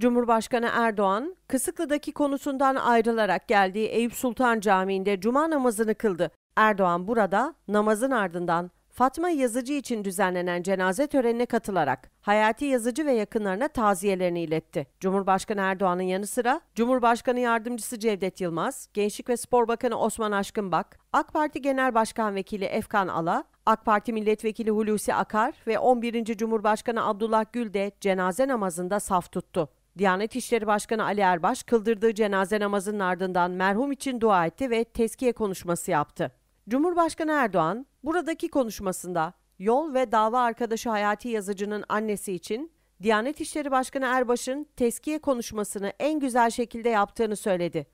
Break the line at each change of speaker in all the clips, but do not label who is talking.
Cumhurbaşkanı Erdoğan, Kısıklı'daki konusundan ayrılarak geldiği Eyüp Sultan Camii'nde cuma namazını kıldı. Erdoğan burada namazın ardından Fatma Yazıcı için düzenlenen cenaze törenine katılarak Hayati Yazıcı ve yakınlarına taziyelerini iletti. Cumhurbaşkanı Erdoğan'ın yanı sıra Cumhurbaşkanı Yardımcısı Cevdet Yılmaz, Gençlik ve Spor Bakanı Osman Aşkınbak, AK Parti Genel Başkan Vekili Efkan Ala, AK Parti Milletvekili Hulusi Akar ve 11. Cumhurbaşkanı Abdullah Gül de cenaze namazında saf tuttu. Diyanet İşleri Başkanı Ali Erbaş kıldırdığı cenaze namazının ardından merhum için dua etti ve teskiye konuşması yaptı. Cumhurbaşkanı Erdoğan buradaki konuşmasında yol ve dava arkadaşı Hayati Yazıcı'nın annesi için Diyanet İşleri Başkanı Erbaş'ın teskiye konuşmasını en güzel şekilde yaptığını söyledi.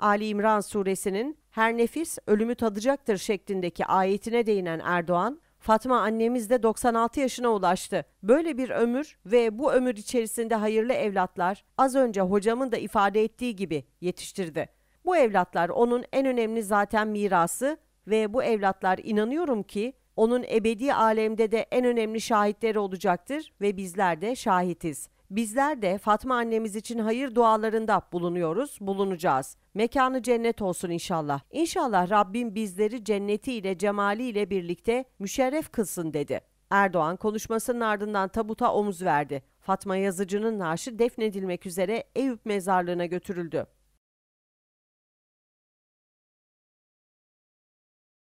Ali İmran suresinin her nefis ölümü tadacaktır şeklindeki ayetine değinen Erdoğan, Fatma annemiz de 96 yaşına ulaştı. Böyle bir ömür ve bu ömür içerisinde hayırlı evlatlar az önce hocamın da ifade ettiği gibi yetiştirdi. Bu evlatlar onun en önemli zaten mirası ve bu evlatlar inanıyorum ki onun ebedi alemde de en önemli şahitleri olacaktır ve bizler de şahitiz. Bizler de Fatma annemiz için hayır dualarında bulunuyoruz, bulunacağız. Mekanı cennet olsun inşallah. İnşallah Rabbim bizleri cennetiyle, cemaliyle birlikte müşerref kılsın dedi. Erdoğan konuşmasının ardından tabuta omuz verdi. Fatma Yazıcı'nın naaşı defnedilmek üzere Eyüp mezarlığına götürüldü.